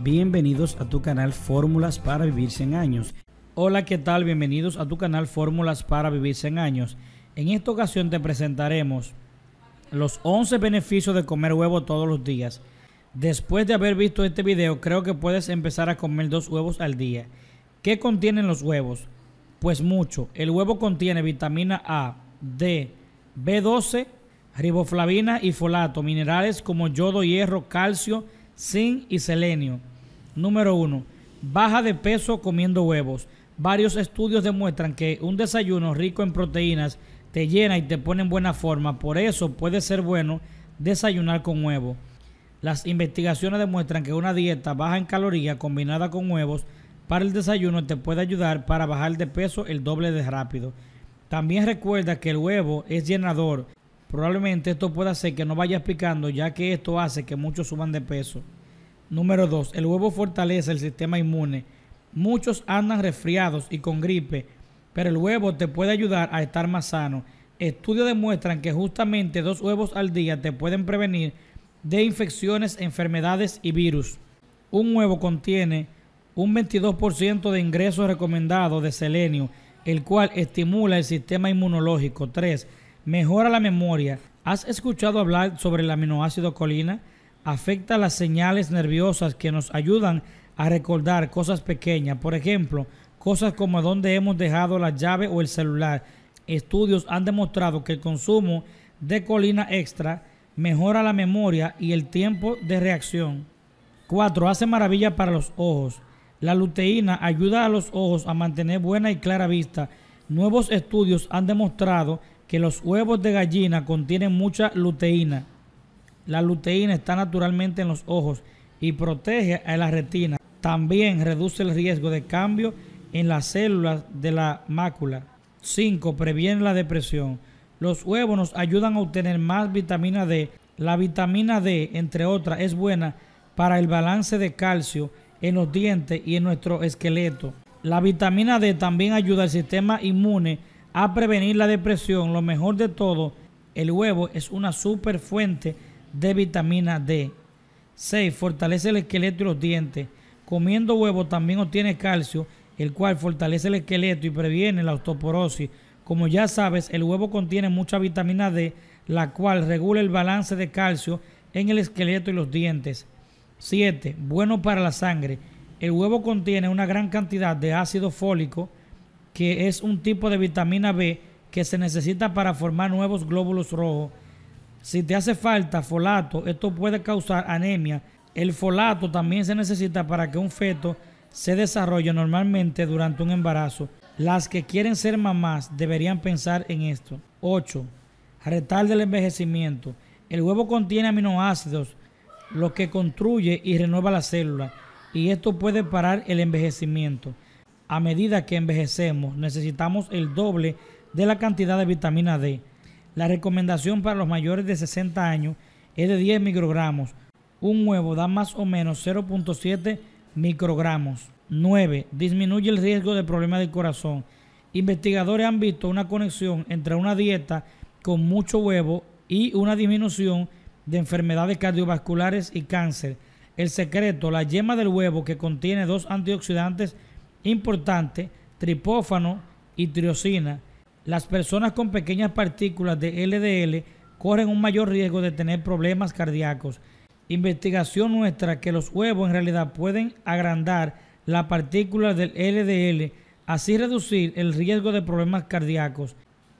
bienvenidos a tu canal Fórmulas para Vivir 100 Años. Hola, ¿qué tal? Bienvenidos a tu canal Fórmulas para Vivir 100 Años. En esta ocasión te presentaremos los 11 beneficios de comer huevo todos los días. Después de haber visto este video, creo que puedes empezar a comer dos huevos al día. ¿Qué contienen los huevos? Pues mucho. El huevo contiene vitamina A, D, B12, riboflavina y folato, minerales como yodo, hierro, calcio, zinc y selenio. Número 1. Baja de peso comiendo huevos. Varios estudios demuestran que un desayuno rico en proteínas te llena y te pone en buena forma. Por eso puede ser bueno desayunar con huevos. Las investigaciones demuestran que una dieta baja en calorías combinada con huevos para el desayuno te puede ayudar para bajar de peso el doble de rápido. También recuerda que el huevo es llenador. Probablemente esto pueda hacer que no vayas picando ya que esto hace que muchos suban de peso. Número 2. El huevo fortalece el sistema inmune. Muchos andan resfriados y con gripe, pero el huevo te puede ayudar a estar más sano. Estudios demuestran que justamente dos huevos al día te pueden prevenir de infecciones, enfermedades y virus. Un huevo contiene un 22% de ingresos recomendados de selenio, el cual estimula el sistema inmunológico. 3. Mejora la memoria. ¿Has escuchado hablar sobre el aminoácido colina? afecta las señales nerviosas que nos ayudan a recordar cosas pequeñas, por ejemplo, cosas como dónde hemos dejado la llave o el celular. Estudios han demostrado que el consumo de colina extra mejora la memoria y el tiempo de reacción. 4. Hace maravilla para los ojos. La luteína ayuda a los ojos a mantener buena y clara vista. Nuevos estudios han demostrado que los huevos de gallina contienen mucha luteína. La luteína está naturalmente en los ojos y protege a la retina. También reduce el riesgo de cambio en las células de la mácula. 5. Previene la depresión. Los huevos nos ayudan a obtener más vitamina D. La vitamina D, entre otras, es buena para el balance de calcio en los dientes y en nuestro esqueleto. La vitamina D también ayuda al sistema inmune a prevenir la depresión. Lo mejor de todo, el huevo es una super fuente de vitamina D. 6. Fortalece el esqueleto y los dientes. Comiendo huevo también obtiene calcio, el cual fortalece el esqueleto y previene la osteoporosis. Como ya sabes, el huevo contiene mucha vitamina D, la cual regula el balance de calcio en el esqueleto y los dientes. 7. Bueno para la sangre. El huevo contiene una gran cantidad de ácido fólico, que es un tipo de vitamina B que se necesita para formar nuevos glóbulos rojos si te hace falta folato, esto puede causar anemia. El folato también se necesita para que un feto se desarrolle normalmente durante un embarazo. Las que quieren ser mamás deberían pensar en esto. 8. Retarde el envejecimiento. El huevo contiene aminoácidos, lo que construye y renueva la célula, y esto puede parar el envejecimiento. A medida que envejecemos, necesitamos el doble de la cantidad de vitamina D la recomendación para los mayores de 60 años es de 10 microgramos. Un huevo da más o menos 0.7 microgramos. 9. Disminuye el riesgo de problemas del corazón. Investigadores han visto una conexión entre una dieta con mucho huevo y una disminución de enfermedades cardiovasculares y cáncer. El secreto, la yema del huevo que contiene dos antioxidantes importantes, tripófano y triosina las personas con pequeñas partículas de LDL corren un mayor riesgo de tener problemas cardíacos. Investigación muestra que los huevos en realidad pueden agrandar las partículas del LDL, así reducir el riesgo de problemas cardíacos.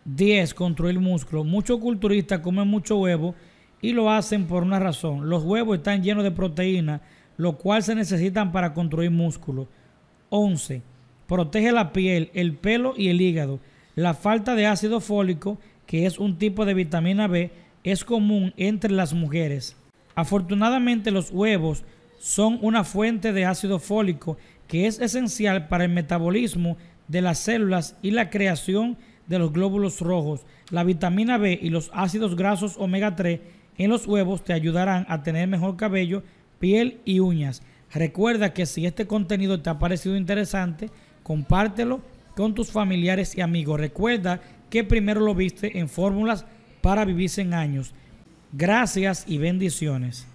10. Construir músculo. Muchos culturistas comen mucho huevo y lo hacen por una razón. Los huevos están llenos de proteína, lo cual se necesitan para construir músculo. 11. Protege la piel, el pelo y el hígado. La falta de ácido fólico, que es un tipo de vitamina B, es común entre las mujeres. Afortunadamente los huevos son una fuente de ácido fólico que es esencial para el metabolismo de las células y la creación de los glóbulos rojos. La vitamina B y los ácidos grasos omega 3 en los huevos te ayudarán a tener mejor cabello, piel y uñas. Recuerda que si este contenido te ha parecido interesante, compártelo con tus familiares y amigos. Recuerda que primero lo viste en fórmulas para vivir en años. Gracias y bendiciones.